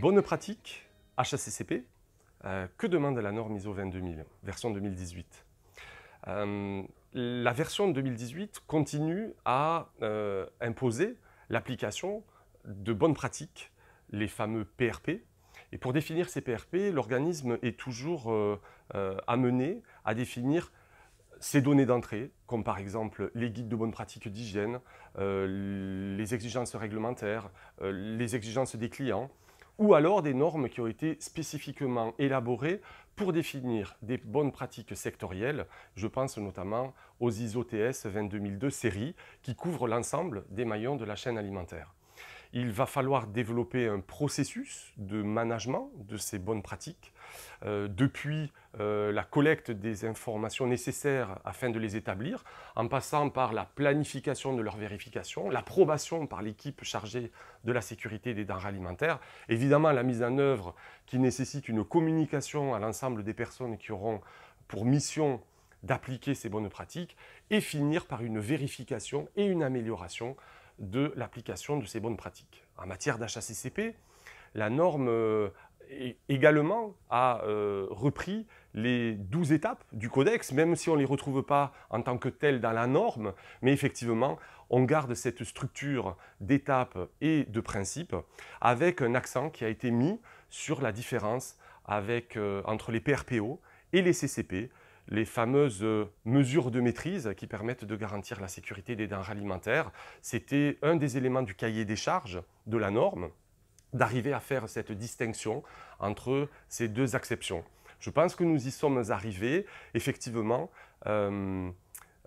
Bonne pratique HACCP, euh, que demande la norme ISO 22000, version 2018 euh, La version 2018 continue à euh, imposer l'application de bonnes pratiques, les fameux PRP. Et pour définir ces PRP, l'organisme est toujours amené à définir ses données d'entrée, comme par exemple les guides de bonnes pratiques d'hygiène, les exigences réglementaires, les exigences des clients, ou alors des normes qui ont été spécifiquement élaborées pour définir des bonnes pratiques sectorielles. Je pense notamment aux ISO TS 22002 série qui couvrent l'ensemble des maillons de la chaîne alimentaire. Il va falloir développer un processus de management de ces bonnes pratiques, euh, depuis euh, la collecte des informations nécessaires afin de les établir, en passant par la planification de leur vérification, l'approbation par l'équipe chargée de la sécurité des denrées alimentaires, évidemment la mise en œuvre qui nécessite une communication à l'ensemble des personnes qui auront pour mission d'appliquer ces bonnes pratiques, et finir par une vérification et une amélioration de l'application de ces bonnes pratiques. En matière CCP, la norme euh, également a euh, repris les 12 étapes du codex, même si on ne les retrouve pas en tant que telles dans la norme, mais effectivement, on garde cette structure d'étapes et de principes avec un accent qui a été mis sur la différence euh, entre les PRPO et les CCP, les fameuses euh, mesures de maîtrise qui permettent de garantir la sécurité des denrées alimentaires. C'était un des éléments du cahier des charges de la norme, d'arriver à faire cette distinction entre ces deux exceptions. Je pense que nous y sommes arrivés. Effectivement, euh,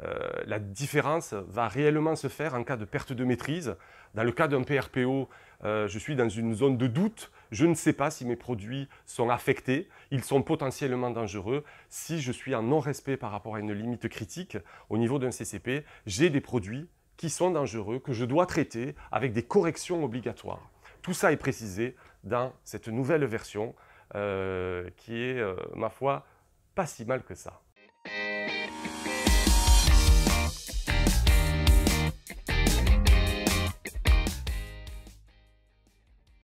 euh, la différence va réellement se faire en cas de perte de maîtrise. Dans le cas d'un PRPO, euh, je suis dans une zone de doute. Je ne sais pas si mes produits sont affectés, ils sont potentiellement dangereux. Si je suis en non-respect par rapport à une limite critique au niveau d'un CCP, j'ai des produits qui sont dangereux, que je dois traiter avec des corrections obligatoires. Tout ça est précisé dans cette nouvelle version euh, qui est, ma foi, pas si mal que ça.